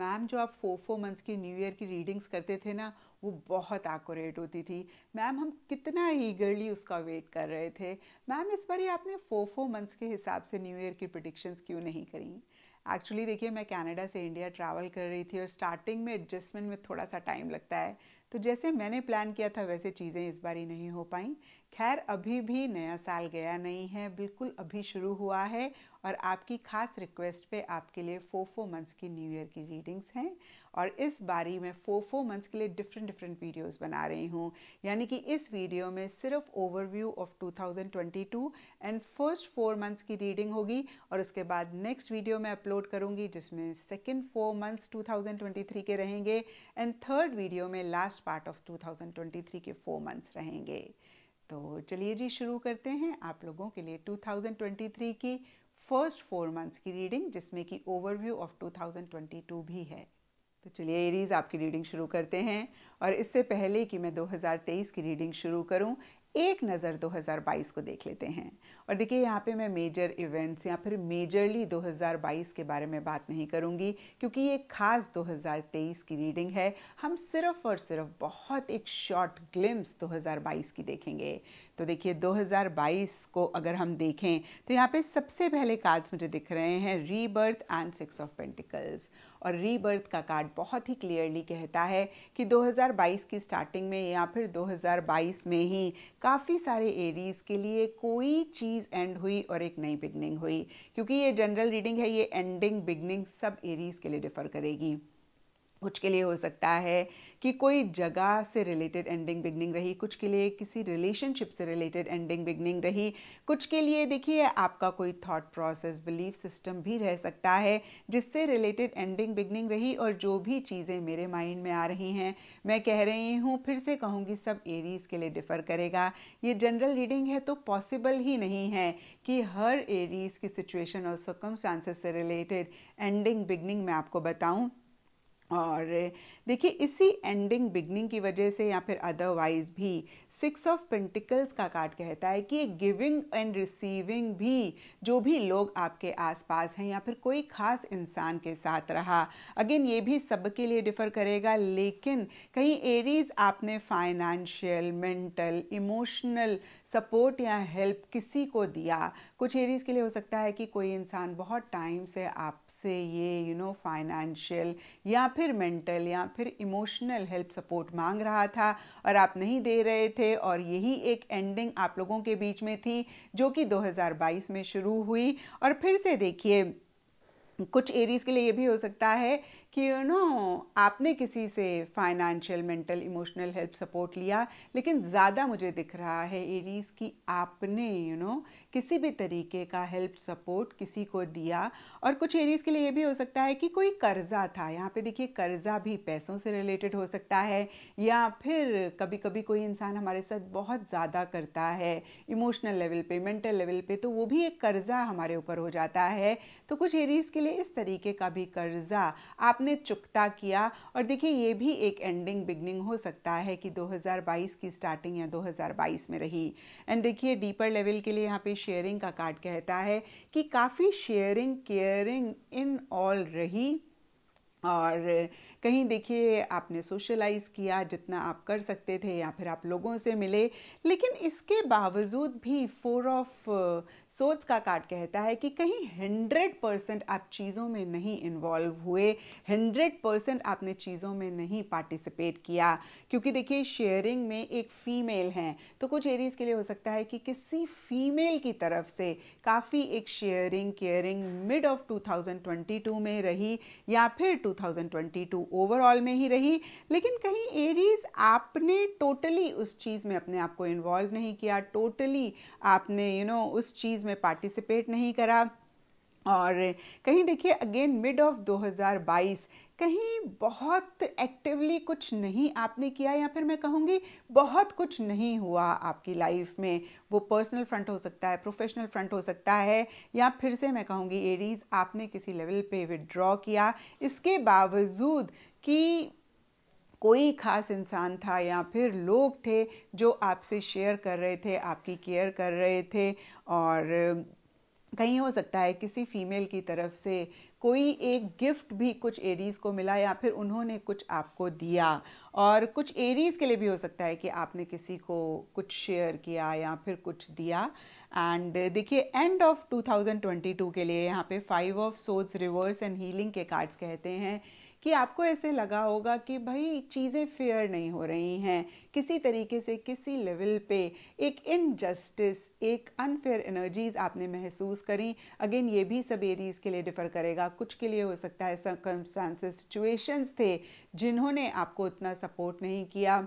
ma'am जो आप four four months की न्यू ईयर की रीडिंग्स करते थे ना वो बहुत एक्यूरेट होती थी मैम हम कितना ईगरली उसका वेट कर रहे थे मैम इस बार आपने फोर फोर मंथ्स के हिसाब से न्यू ईयर की प्रडिक्शंस क्यों नहीं करी एक्चुअली देखिए मैं कनाडा से इंडिया ट्रैवल कर रही थी और स्टार्टिंग में एडजस्टमेंट में थोड़ा सा टाइम लगता है तो जैसे मैंने प्लान किया था वैसे चीज़ें इस बार ही नहीं हो पाई खैर अभी भी नया साल गया नहीं है बिल्कुल अभी शुरू हुआ है और आपकी खास रिक्वेस्ट पे आपके लिए फोर फोर मंथ्स की न्यू ईयर की रीडिंग्स हैं और इस बारी मैं फोर फोर मंथ्स के लिए डिफरेंट डिफरेंट वीडियोस बना रही हूँ यानी कि इस वीडियो में सिर्फ overview of 2022 and first four months की रीडिंग होगी और उसके बाद नेक्स्ट वीडियो मैं अपलोड करूँगी जिसमें सेकेंड फोर मंथ्स टू के रहेंगे एंड थर्ड वीडियो में लास्ट पार्ट ऑफ टू के फोर मंथ्स रहेंगे तो चलिए जी शुरू करते हैं आप लोगों के लिए 2023 की फर्स्ट फोर मंथ्स की रीडिंग जिसमें कि ओवरव्यू ऑफ 2022 भी है तो चलिए एरीज आपकी रीडिंग शुरू करते हैं और इससे पहले कि मैं 2023 की रीडिंग शुरू करूं एक नज़र 2022 को देख लेते हैं और देखिए यहाँ पे मैं मेजर इवेंट्स या फिर मेजरली 2022 के बारे में बात नहीं करूँगी क्योंकि ये खास 2023 की रीडिंग है हम सिर्फ और सिर्फ बहुत एक शॉर्ट ग्लिम्स 2022 की देखेंगे तो देखिए 2022 को अगर हम देखें तो यहाँ पे सबसे पहले कार्ड्स मुझे दिख रहे हैं rebirth and six of pentacles और रीबर्थ का कार्ड बहुत ही क्लियरली कहता है कि 2022 की स्टार्टिंग में या फिर 2022 में ही काफ़ी सारे एरीज़ के लिए कोई चीज़ एंड हुई और एक नई बिगनिंग हुई क्योंकि ये जनरल रीडिंग है ये एंडिंग बिगनिंग सब एरीज़ के लिए डिफ़र करेगी कुछ के लिए हो सकता है कि कोई जगह से रिलेटेड एंडिंग बिगनिंग रही कुछ के लिए किसी रिलेशनशिप से रिलेटेड एंडिंग बिगनिंग रही कुछ के लिए देखिए आपका कोई थॉट प्रोसेस बिलीफ सिस्टम भी रह सकता है जिससे रिलेटेड एंडिंग बिगनिंग रही और जो भी चीज़ें मेरे माइंड में आ रही हैं मैं कह रही हूँ फिर से कहूँगी सब एरीज़ के लिए डिफ़र करेगा ये जनरल रीडिंग है तो पॉसिबल ही नहीं है कि हर एरीज़ की सिचुएशन और सर्कमस्टांसेस से रिलेटेड एंडिंग बिगनिंग मैं आपको बताऊँ और देखिए इसी एंडिंग बिगनिंग की वजह से या फिर अदरवाइज भी सिक्स ऑफ पेंटिकल्स का कार्ड कहता है कि गिविंग एंड रिसीविंग भी जो भी लोग आपके आसपास हैं या फिर कोई ख़ास इंसान के साथ रहा अगेन ये भी सबके लिए डिफ़र करेगा लेकिन कहीं एरीज आपने फाइनेंशियल मेंटल इमोशनल सपोर्ट या हेल्प किसी को दिया कुछ एरीज के लिए हो सकता है कि कोई इंसान बहुत टाइम से आप से ये यू नो फाइनेंशियल या फिर मेंटल या फिर इमोशनल हेल्प सपोर्ट मांग रहा था और आप नहीं दे रहे थे और यही एक एंडिंग आप लोगों के बीच में थी जो कि 2022 में शुरू हुई और फिर से देखिए कुछ एरीज़ के लिए ये भी हो सकता है कि यू you नो know, आपने किसी से financial mental emotional help support लिया लेकिन ज़्यादा मुझे दिख रहा है एरीज कि आपने यू you नो know, किसी भी तरीके का हेल्प सपोर्ट किसी को दिया और कुछ एरीज के लिए ये भी हो सकता है कि कोई कर्ज़ा था यहाँ पे देखिए कर्ज़ा भी पैसों से रिलेटेड हो सकता है या फिर कभी कभी कोई इंसान हमारे साथ बहुत ज़्यादा करता है इमोशनल लेवल पे मेंटल लेवल पे तो वो भी एक कर्ज़ा हमारे ऊपर हो जाता है तो कुछ एरीज के लिए इस तरीके का भी कर्ज़ा आप आपने चुकता किया और देखिए ये भी एक एंडिंग बिगनिंग हो सकता है कि 2022 की स्टार्टिंग या 2022 में रही एंड देखिए डीपर लेवल के लिए यहाँ पे शेयरिंग का कार्ड कहता है कि काफ़ी शेयरिंग केयरिंग इन ऑल रही और कहीं देखिए आपने सोशलाइज़ किया जितना आप कर सकते थे या फिर आप लोगों से मिले लेकिन इसके बावजूद भी फोर ऑफ सोच का कार्ड कहता है कि कहीं हंड्रेड परसेंट आप चीज़ों में नहीं इन्वॉल्व हुए हंड्रेड परसेंट आपने चीज़ों में नहीं पार्टिसिपेट किया क्योंकि देखिए शेयरिंग में एक फ़ीमेल हैं तो कुछ एरीज़ के लिए हो सकता है कि किसी फीमेल की तरफ से काफ़ी एक शेयरिंग केयरिंग मिड ऑफ 2022 में रही या फिर 2022 ओवरऑल में ही रही लेकिन कहीं एरीज़ आपने टोटली उस चीज़ में अपने आप को इन्वॉल्व नहीं किया टोटली आपने यू you नो know, उस चीज़ कंपनीज में पार्टिसिपेट नहीं करा और कहीं देखिए अगेन मिड ऑफ 2022 कहीं बहुत एक्टिवली कुछ नहीं आपने किया या फिर मैं कहूँगी बहुत कुछ नहीं हुआ आपकी लाइफ में वो पर्सनल फ्रंट हो सकता है प्रोफेशनल फ्रंट हो सकता है या फिर से मैं कहूँगी एरीज आपने किसी लेवल पे विड्रॉ किया इसके बावजूद कि कोई ख़ास इंसान था या फिर लोग थे जो आपसे शेयर कर रहे थे आपकी केयर कर रहे थे और कहीं हो सकता है किसी फीमेल की तरफ से कोई एक गिफ्ट भी कुछ एरीज़ को मिला या फिर उन्होंने कुछ आपको दिया और कुछ एरीज़ के लिए भी हो सकता है कि आपने किसी को कुछ शेयर किया या फिर कुछ दिया एंड देखिए एंड ऑफ 2022 के लिए यहाँ पे फाइव ऑफ सोच रिवर्स एंड हीलिंग के कार्ड्स कहते हैं कि आपको ऐसे लगा होगा कि भाई चीज़ें फेयर नहीं हो रही हैं किसी तरीके से किसी लेवल पे एक इनजस्टिस एक अनफेयर एनर्जीज़ आपने महसूस करी अगेन ये भी सब एरीज़ के लिए डिफ़र करेगा कुछ के लिए हो सकता है सर्कमस्टांसेस सिचुएशंस थे जिन्होंने आपको उतना सपोर्ट नहीं किया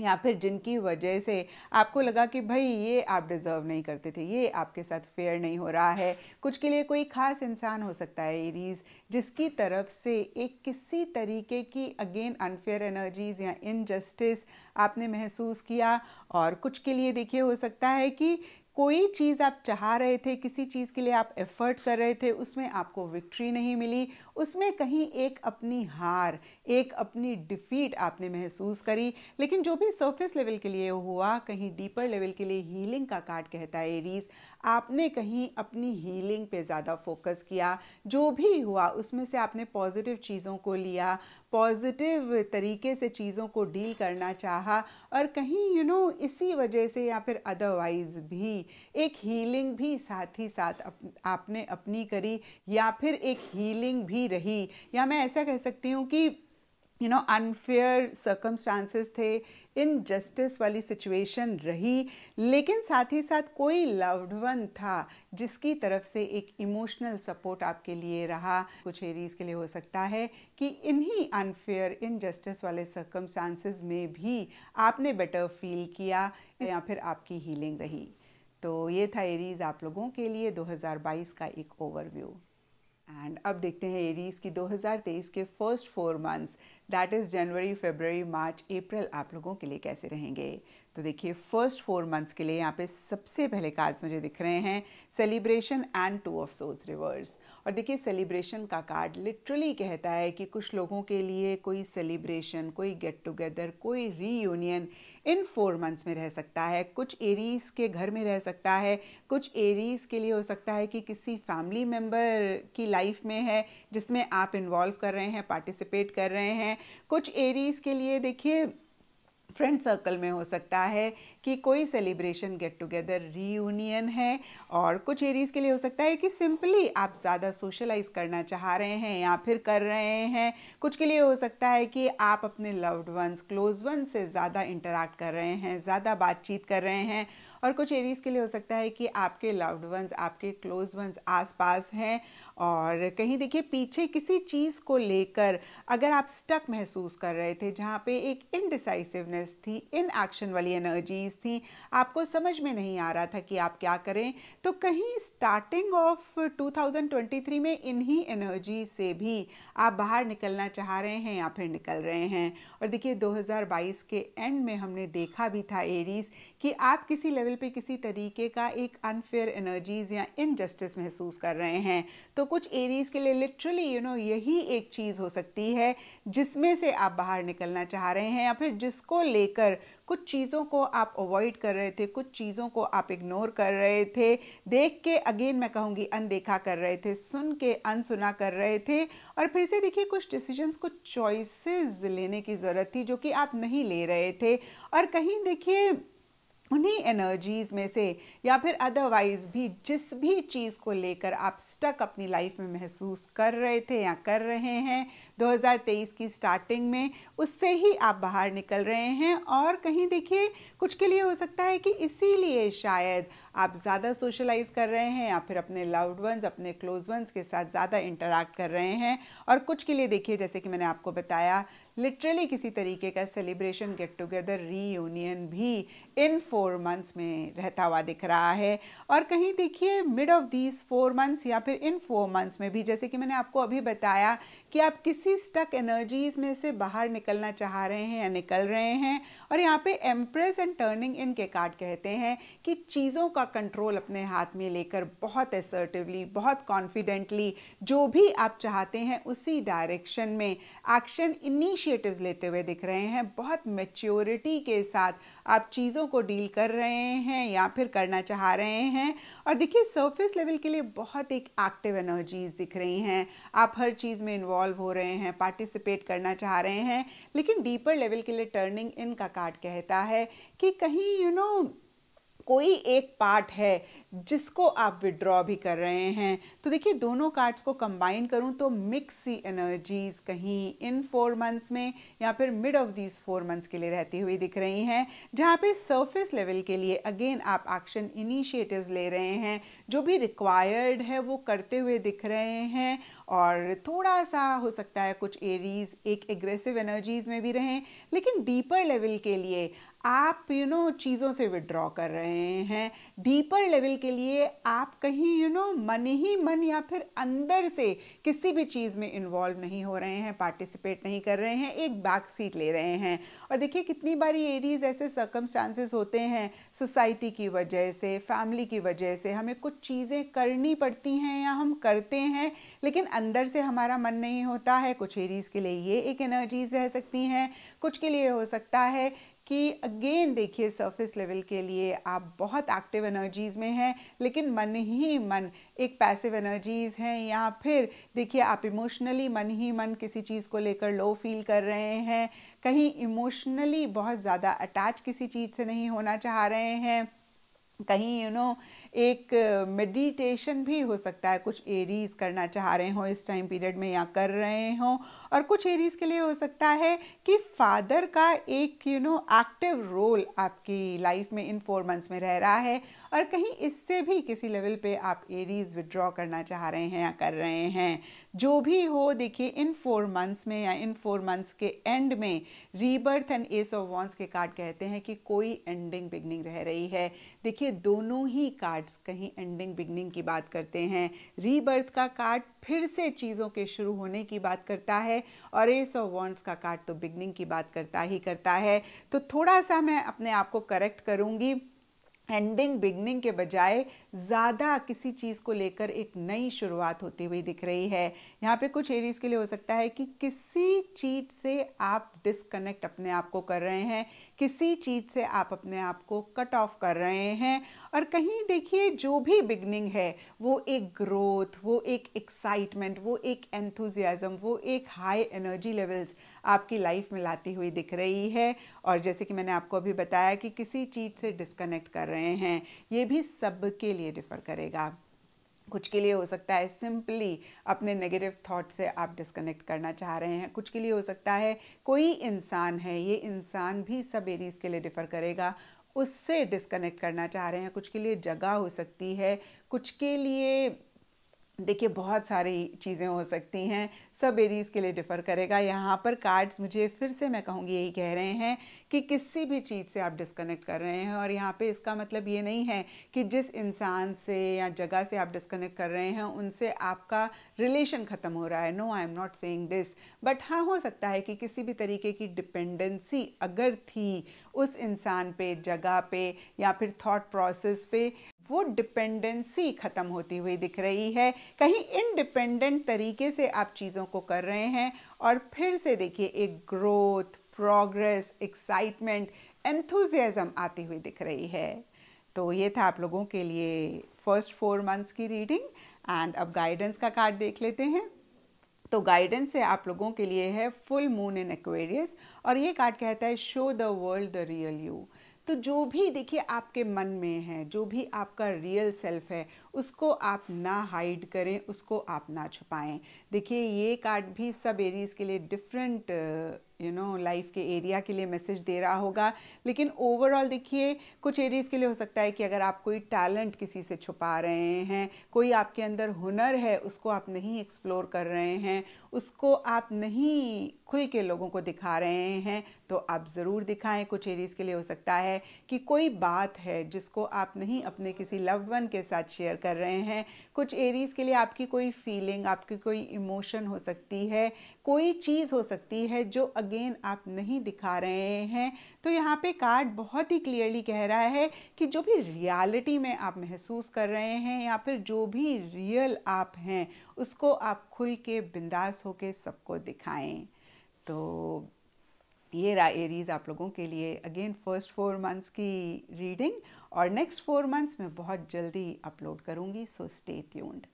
या फिर जिनकी वजह से आपको लगा कि भाई ये आप डिज़र्व नहीं करते थे ये आपके साथ फेयर नहीं हो रहा है कुछ के लिए कोई ख़ास इंसान हो सकता है एरीज जिसकी तरफ से एक किसी तरीके की अगेन अनफेयर एनर्जीज़ या इनजस्टिस आपने महसूस किया और कुछ के लिए देखिए हो सकता है कि कोई चीज़ आप चाह रहे थे किसी चीज़ के लिए आप एफ़र्ट कर रहे थे उसमें आपको विक्ट्री नहीं मिली उसमें कहीं एक अपनी हार एक अपनी डिफीट आपने महसूस करी लेकिन जो भी सरफेस लेवल के लिए हुआ कहीं डीपर लेवल के लिए हीलिंग का कार्ड कहता है एरीज आपने कहीं अपनी हीलिंग पे ज़्यादा फोकस किया जो भी हुआ उसमें से आपने पॉजिटिव चीज़ों को लिया पॉजिटिव तरीके से चीज़ों को डील करना चाहा और कहीं यू you नो know, इसी वजह से या फिर अदरवाइज़ भी एक हीलिंग भी साथ ही साथ अप, आपने अपनी करी या फिर एक हीलिंग भी ही रही या मैं ऐसा कह सकती हूँ कि यू नो अनफेयर सर्कमस्टांसेस थे इनजस्टिस वाली सिचुएशन रही लेकिन साथ ही साथ कोई लव्ड वन था जिसकी तरफ से एक इमोशनल सपोर्ट आपके लिए रहा कुछ एरीज के लिए हो सकता है कि इन्हीं अनफेयर इनजस्टिस वाले सर्कमस्टांसेस में भी आपने बेटर फील किया या फिर आपकी हीलिंग रही तो ये था एरीज आप लोगों के लिए 2022 का एक ओवरव्यू एंड अब देखते हैं एरीज की 2023 के first four months that is January February March April आप लोगों के लिए कैसे रहेंगे तो देखिए फर्स्ट फोर मंथ्स के लिए यहाँ पे सबसे पहले कार्ड्स मुझे दिख रहे हैं celebration and two of souls reverse और देखिए सेलिब्रेशन का कार्ड लिटरली कहता है कि कुछ लोगों के लिए कोई सेलिब्रेशन कोई गेट टुगेदर कोई रीयूनियन इन फोर मंथ्स में रह सकता है कुछ एरीज के घर में रह सकता है कुछ एरीज के लिए हो सकता है कि किसी फैमिली मेम्बर की लाइफ में है जिसमें आप इन्वॉल्व कर रहे हैं पार्टिसिपेट कर रहे हैं कुछ एरीज के लिए देखिए फ्रेंड सर्कल में हो सकता है कि कोई सेलिब्रेशन गेट टुगेदर रीयूनियन है और कुछ एरीज के लिए हो सकता है कि सिंपली आप ज़्यादा सोशलाइज करना चाह रहे हैं या फिर कर रहे हैं कुछ के लिए हो सकता है कि आप अपने लव्ड वंस क्लोज वन से ज़्यादा इंटरेक्ट कर रहे हैं ज़्यादा बातचीत कर रहे हैं और कुछ एरीज के लिए हो सकता है कि आपके लव्ड वंस आपके क्लोज वंस आसपास हैं और कहीं देखिए पीछे किसी चीज़ को लेकर अगर आप स्टक महसूस कर रहे थे जहाँ पे एक इनडिसाइसिवनेस थी इन एक्शन वाली एनर्जीज थी आपको समझ में नहीं आ रहा था कि आप क्या करें तो कहीं स्टार्टिंग ऑफ 2023 में इन्हीं एनर्जी से भी आप बाहर निकलना चाह रहे हैं या फिर निकल रहे हैं और देखिए 2022 के एंड में हमने देखा भी था एरीज कि आप किसी लेवल लेवल पे किसी तरीके का एक अनफेयर एनर्जीज या इनजस्टिस महसूस कर रहे हैं तो कुछ एरीज के लिए लिटरली यू नो यही एक चीज़ हो सकती है जिसमें से आप बाहर निकलना चाह रहे हैं या फिर जिसको लेकर कुछ चीज़ों को आप अवॉइड कर रहे थे कुछ चीज़ों को आप इग्नोर कर रहे थे देख के अगेन मैं कहूँगी अनदेखा कर रहे थे सुन के अनसुना कर रहे थे और फिर से देखिए कुछ डिसीजंस कुछ चॉइसेस लेने की ज़रूरत थी जो कि आप नहीं ले रहे थे और कहीं देखिए उन्हीं एनर्जीज में से या फिर अदरवाइज भी जिस भी चीज़ को लेकर आप स्टक अपनी लाइफ में महसूस कर रहे थे या कर रहे हैं 2023 की स्टार्टिंग में उससे ही आप बाहर निकल रहे हैं और कहीं देखिए कुछ के लिए हो सकता है कि इसीलिए शायद आप ज़्यादा सोशलाइज कर रहे हैं या फिर अपने लव्ड वंस अपने क्लोज वंस के साथ ज़्यादा इंटरेक्ट कर रहे हैं और कुछ के लिए देखिए जैसे कि मैंने आपको बताया लिटरली किसी तरीके का सेलिब्रेशन गेट टुगेदर रीयूनियन भी इन फोर मंथ्स में रहता हुआ दिख रहा है और कहीं देखिए mid of these four months या फिर इन फोर मंथ्स में भी जैसे कि मैंने आपको अभी बताया कि आप किसी स्टक एनर्जीज में से बाहर निकलना चाह रहे हैं या निकल रहे हैं और यहाँ पे एम्प्रेस एंड टर्निंग इन के कार्ड कहते हैं कि चीज़ों का कंट्रोल अपने हाथ में लेकर बहुत एसर्टिवली बहुत कॉन्फिडेंटली जो भी आप चाहते हैं उसी डायरेक्शन में एक्शन इनिशिएटिव्स लेते हुए दिख रहे हैं बहुत मेच्योरिटी के साथ आप चीज़ों को डील कर रहे हैं या फिर करना चाह रहे हैं और देखिए सरफेस लेवल के लिए बहुत एक एक्टिव एनर्जीज दिख रही हैं आप हर चीज़ में इन्वॉल्व इन्वॉल्व हो रहे हैं पार्टिसिपेट करना चाह रहे हैं लेकिन डीपर लेवल के लिए टर्निंग इन का कार्ड कहता है कि कहीं यू you नो know, कोई एक पार्ट है जिसको आप विड्रॉ भी कर रहे हैं तो देखिए दोनों कार्ड्स को कंबाइन करूं तो मिक्स सी एनर्जीज कहीं इन फोर मंथ्स में या फिर mid of these four months के लिए रहती हुई दिख रही हैं जहां पे सरफेस लेवल के लिए अगेन आप एक्शन इनिशिएटिव्स ले रहे हैं जो भी रिक्वायर्ड है वो करते हुए दिख रहे हैं और थोड़ा सा हो सकता है कुछ एरीज एक एग्रेसिव एनर्जीज में भी रहें लेकिन डीपर लेवल के लिए आप यू नो चीज़ों से विड्रॉ कर रहे हैं डीपर लेवल के लिए आप कहीं यू नो मन ही मन या फिर अंदर से किसी भी चीज़ में इन्वॉल्व नहीं हो रहे हैं पार्टिसिपेट नहीं कर रहे हैं एक बैक सीट ले रहे हैं और देखिए कितनी बारी एरीज ऐसे सकम होते हैं सोसाइटी की वजह से फैमिली की वजह से हमें कुछ चीज़ें करनी पड़ती हैं या हम करते हैं लेकिन अंदर से हमारा मन नहीं होता है कुछ एरीज के लिए ये एक एनर्जीज रह सकती हैं कुछ के लिए हो सकता है कि अगेन देखिए सरफेस लेवल के लिए आप बहुत एक्टिव एनर्जीज़ में हैं लेकिन मन ही मन एक पैसिव एनर्जीज़ हैं या फिर देखिए आप इमोशनली मन ही मन किसी चीज़ को लेकर लो फील कर रहे हैं कहीं इमोशनली बहुत ज़्यादा अटैच किसी चीज़ से नहीं होना चाह रहे हैं कहीं यू you नो know, एक मेडिटेशन भी हो सकता है कुछ एरीज करना चाह रहे हो इस टाइम पीरियड में या कर रहे हो और कुछ एरीज के लिए हो सकता है कि फादर का एक यू नो एक्टिव रोल आपकी लाइफ में इन फोर मंथ्स में रह रहा है और कहीं इससे भी किसी लेवल पे आप एरीज विड्रॉ करना चाह रहे हैं या कर रहे हैं जो भी हो देखिए इन फोर मंथ्स में या इन फोर मंथ्स के एंड में rebirth and ace of wands के कार्ड कहते हैं कि कोई एंडिंग बिगनिंग रह रही है देखिए दोनों ही कार्ड्स कहीं एंडिंग बिगनिंग की बात करते हैं रीबर्थ का कार्ड फिर से चीज़ों के शुरू होने की बात करता है और एस ऑफ वॉन्ट्स का कार्ड तो बिगनिंग की बात करता ही करता है तो थोड़ा सा मैं अपने आप को करेक्ट करूँगी एंडिंग बिगनिंग के बजाय ज़्यादा किसी चीज़ को लेकर एक नई शुरुआत होती हुई दिख रही है यहाँ पे कुछ एरीज के लिए हो सकता है कि किसी चीज़ से आप डिसकनेक्ट अपने आप को कर रहे हैं किसी चीज़ से आप अपने आप को कट ऑफ कर रहे हैं और कहीं देखिए जो भी बिगनिंग है वो एक ग्रोथ वो एक एक्साइटमेंट वो एक एंथुजियाज़म वो एक हाई एनर्जी लेवल्स आपकी लाइफ में लाती हुई दिख रही है और जैसे कि मैंने आपको अभी बताया कि किसी चीज़ से डिसकनेक्ट कर रहे हैं ये भी सबके लिए ये डिफ़र करेगा कुछ के लिए हो सकता है सिंपली अपने नेगेटिव थॉट से आप डिस्कनेक्ट करना चाह रहे हैं कुछ के लिए हो सकता है कोई इंसान है ये इंसान भी सब एरीज के लिए डिफ़र करेगा उससे डिस्कनेक्ट करना चाह रहे हैं कुछ के लिए जगह हो सकती है कुछ के लिए देखिए बहुत सारी चीज़ें हो सकती हैं सब एरीज़ के लिए डिफ़र करेगा यहाँ पर कार्ड्स मुझे फिर से मैं कहूँगी यही कह रहे हैं कि किसी भी चीज़ से आप डिस्कनेक्ट कर रहे हैं और यहाँ पे इसका मतलब ये नहीं है कि जिस इंसान से या जगह से आप डिस्कनेक्ट कर रहे हैं उनसे आपका रिलेशन ख़त्म हो रहा है no I am not saying this but हाँ हो सकता है कि किसी भी तरीके की डिपेंडेंसी अगर थी उस इंसान पे जगह पे या फिर थॉट प्रोसेस पे वो डिपेंडेंसी ख़त्म होती हुई दिख रही है कहीं इनडिपेंडेंट तरीके से आप चीज़ों को कर रहे हैं और फिर से देखिए एक ग्रोथ प्रोग्रेस एक्साइटमेंट एंथुजियाज़म आती हुई दिख रही है तो ये था आप लोगों के लिए फर्स्ट फोर मंथ्स की रीडिंग एंड अब गाइडेंस का कार्ड देख लेते हैं तो गाइडेंस से आप लोगों के लिए है फुल मून इन एक्वेरियस और ये कार्ड कहता है show the world the real you तो जो भी देखिए आपके मन में है जो भी आपका रियल सेल्फ है उसको आप ना हाइड करें उसको आप ना छुपाएं देखिए ये कार्ड भी सब एरीज के लिए डिफरेंट यू नो लाइफ के एरिया के लिए मैसेज दे रहा होगा लेकिन ओवरऑल देखिए कुछ एरीज के लिए हो सकता है कि अगर आप कोई टैलेंट किसी से छुपा रहे हैं कोई आपके अंदर हुनर है उसको आप नहीं एक्सप्लोर कर रहे हैं उसको आप नहीं खुल के लोगों को दिखा रहे हैं तो आप ज़रूर दिखाएं कुछ एरीज के लिए हो सकता है कि कोई बात है जिसको आप नहीं अपने किसी लव वन के साथ शेयर कर रहे हैं कुछ एरीज के लिए आपकी कोई फीलिंग आपकी कोई इमोशन हो सकती है कोई चीज़ हो सकती है जो अगेन आप नहीं दिखा रहे हैं तो यहाँ पे कार्ड बहुत ही क्लियरली कह रहा है कि जो भी रियलिटी में आप महसूस कर रहे हैं या फिर जो भी रियल आप हैं उसको आप खुल के बिंदास होके सबको दिखाएं तो ये रहा एरीज आप लोगों के लिए अगेन फर्स्ट फोर मंथ्स की रीडिंग और नेक्स्ट फोर मंथ्स मैं बहुत जल्दी अपलोड करूँगी सो स्टे ट्यून्ड